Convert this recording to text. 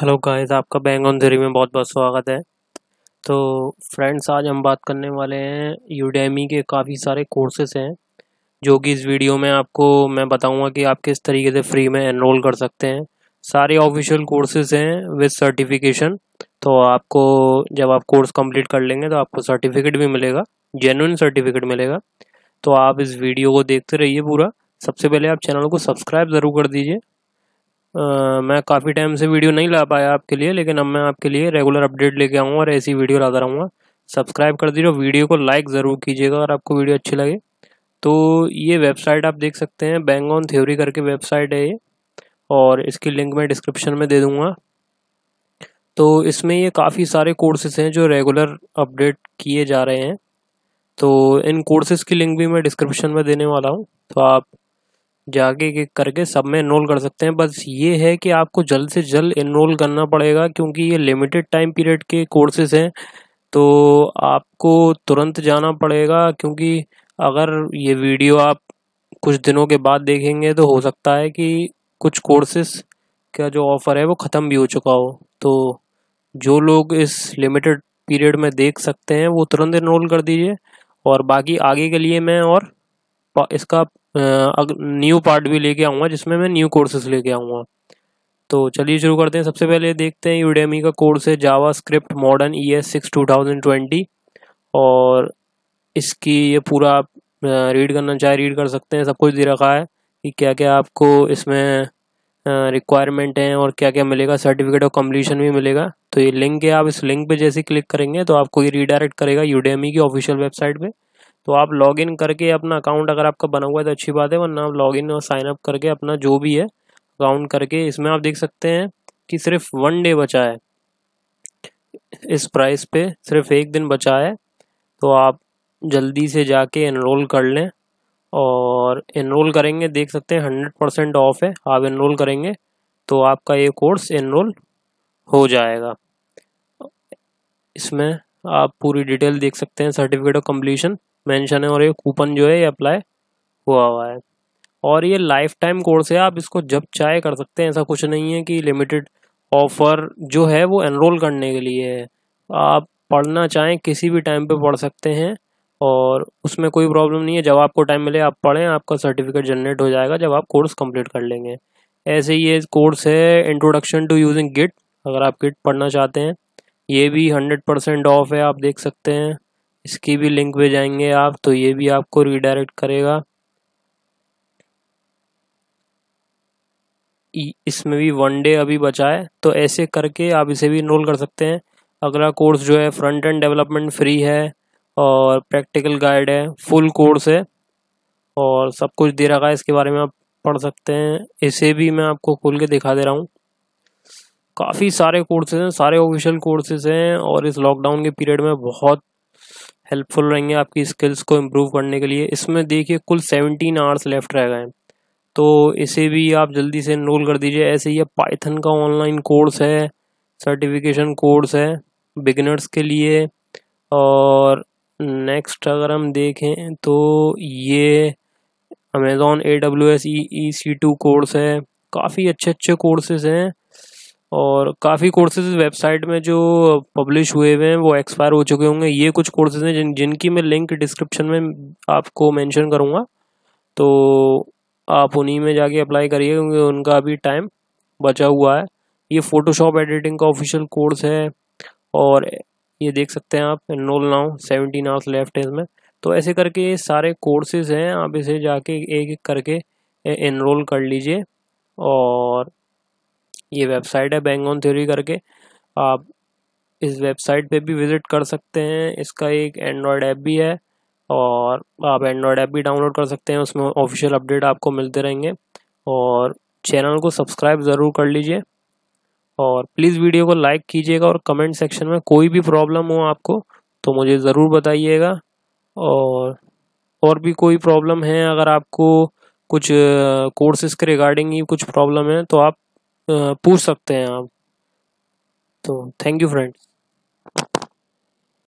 hello guys आपका bang on theory में बहुत बहुत स्वागत है तो फ्रेंड्स आज हम बात करने वाले हैं यूडेमी के काफ़ी सारे कोर्सेस हैं जो कि इस वीडियो में आपको मैं बताऊंगा कि आप किस तरीके से फ्री में एनरोल कर सकते हैं सारे ऑफिशियल कोर्सेज हैं विद सर्टिफिकेशन तो आपको जब आप कोर्स कंप्लीट कर लेंगे तो आपको सर्टिफिकेट भी मिलेगा जेनुइन सर्टिफिकेट मिलेगा तो आप इस वीडियो को देखते रहिए पूरा सबसे पहले आप चैनल को सब्सक्राइब ज़रूर कर दीजिए मैं काफ़ी टाइम से वीडियो नहीं ला पाया आपके लिए लेकिन अब मैं आपके लिए रेगुलर अपडेट लेके आऊँगा और ऐसी वीडियो लाता रहूँगा सब्सक्राइब कर दीजिए वीडियो को लाइक ज़रूर कीजिएगा और आपको वीडियो अच्छी लगे तो ये वेबसाइट आप देख सकते हैं बैंग ऑन थ्योरी करके वेबसाइट है ये और इसकी लिंक मैं डिस्क्रिप्शन में दे दूँगा तो इसमें ये काफ़ी सारे कोर्सेज हैं जो रेगुलर अपडेट किए जा रहे हैं तो इन कोर्सेज़ की लिंक भी मैं डिस्क्रिप्शन में देने वाला हूँ तो आप जाके करके सब में इनरोल कर सकते हैं बस ये है कि आपको जल्द से जल्द इनरोल करना पड़ेगा क्योंकि ये लिमिटेड टाइम पीरियड के कोर्सेज हैं तो आपको तुरंत जाना पड़ेगा क्योंकि अगर ये वीडियो आप कुछ दिनों के बाद देखेंगे तो हो सकता है कि कुछ कोर्सेस का जो ऑफ़र है वो ख़त्म भी हो चुका हो तो जो लोग इस लिमिटेड पीरियड में देख सकते हैं वो तुरंत इनरोल कर दीजिए और बाकी आगे के लिए मैं और इसका न्यू पार्ट भी लेके आऊँगा जिसमें मैं न्यू कोर्सेज लेके आऊँगा तो चलिए शुरू करते हैं सबसे पहले देखते हैं यूडेमी का कोर्स है JavaScript modern E S six two thousand twenty और इसकी ये पूरा आप रीड करना चाहे रीड कर सकते हैं सब कुछ दे रखा है कि क्या क्या आपको इसमें रिक्वायरमेंट हैं और क्या क्या मिलेगा सर्टिफिकेट ऑफ कम्प्लीशन भी मिलेगा तो ये लिंक है आप इस लिंक पे जैसे क्लिक करेंगे तो आपको ये रीडायरेक्ट करेगा यूडेमी की ऑफिशियल वेबसाइट पर तो आप लॉग इन करके अपना अकाउंट अगर आपका बना हुआ है तो अच्छी बात है वरना आप इन और साइन अप करके अपना जो भी है अकाउंट करके इसमें आप देख सकते हैं कि सिर्फ वन डे बचा है इस प्राइस पे सिर्फ एक दिन बचा है तो आप जल्दी से जाके इनरोल कर लें और इनरोल करेंगे देख सकते हैं हंड्रेड परसेंट ऑफ है आप इनरोल करेंगे तो आपका ये कोर्स इनरोल हो जाएगा इसमें आप पूरी डिटेल देख सकते हैं सर्टिफिकेट ऑफ कम्प्लीशन मेंशन है और ये कूपन जो है ये अप्लाई हुआ हुआ है और ये लाइफ टाइम कोर्स है आप इसको जब चाहे कर सकते हैं ऐसा कुछ नहीं है कि लिमिटेड ऑफ़र जो है वो एनरोल करने के लिए है आप पढ़ना चाहें किसी भी टाइम पे पढ़ सकते हैं और उसमें कोई प्रॉब्लम नहीं है जब आपको टाइम मिले आप पढ़ें आपका सर्टिफिकेट जनरेट हो जाएगा जब आप कोर्स कंप्लीट कर लेंगे ऐसे ही ये कोर्स है इंट्रोडक्शन टू यूजिंग गिट अगर आप गिट पढ़ना चाहते हैं ये भी हंड्रेड परसेंट ऑफ है आप देख सकते हैं इसकी भी लिंक पे जाएंगे आप तो ये भी आपको रिडायरेक्ट करेगा इसमें भी वन डे अभी बचा है तो ऐसे करके आप इसे भी इनरोल कर सकते हैं अगला कोर्स जो है फ्रंट एंड डेवलपमेंट फ्री है और प्रैक्टिकल गाइड है फुल कोर्स है और सब कुछ दे रखा है इसके बारे में आप पढ़ सकते हैं इसे भी मैं आपको खोल के दिखा दे रहा हूँ काफ़ी सारे कोर्सेज हैं सारे ऑफिशियल कोर्सेज हैं और इस लॉकडाउन के पीरियड में बहुत हेल्पफुल रहेंगे आपकी स्किल्स को इम्प्रूव करने के लिए इसमें देखिए कुल सेवनटीन आवर्स लेफ्ट रह गए हैं तो इसे भी आप जल्दी से इनरोल कर दीजिए ऐसे ही पाइथन का ऑनलाइन कोर्स है सर्टिफिकेशन कोर्स है बिगिनर्स के लिए और नेक्स्ट अगर हम देखें तो ये Amazon A W S E E C two course है काफ़ी अच्छे अच्छे कोर्सेज हैं और काफ़ी कोर्सेज वेबसाइट में जो पब्लिश हुए हुए हैं वो एक्सपायर हो चुके होंगे ये कुछ कोर्सेज हैं जिन जिनकी मैं लिंक डिस्क्रिप्शन में आपको मेंशन करूँगा तो आप उन्हीं में जाके अप्लाई करिए क्योंकि उनका अभी टाइम बचा हुआ है ये फ़ोटोशॉप एडिटिंग का ऑफिशियल कोर्स है और ये देख सकते हैं आप enrol now seventeen hours left इसमें तो ऐसे करके सारे कोर्सेज हैं आप इसे जाके एक एक करके एनरोल कर लीजिए और ये वेबसाइट है बैंग ऑन थ्योरी करके आप इस वेबसाइट पे भी विज़िट कर सकते हैं इसका एक एंड्रॉयड ऐप भी है और आप एंड्रॉयड ऐप भी डाउनलोड कर सकते हैं उसमें ऑफिशियल अपडेट आपको मिलते रहेंगे और चैनल को सब्सक्राइब ज़रूर कर लीजिए और प्लीज़ वीडियो को लाइक कीजिएगा और कमेंट सेक्शन में कोई भी प्रॉब्लम हो आपको तो मुझे ज़रूर बताइएगा और और भी कोई प्रॉब्लम है अगर आपको कुछ कोर्सेज़ के रिगार्डिंग ही कुछ प्रॉब्लम है तो आप पूछ सकते हैं आप तो थैंक यू फ्रेंड्स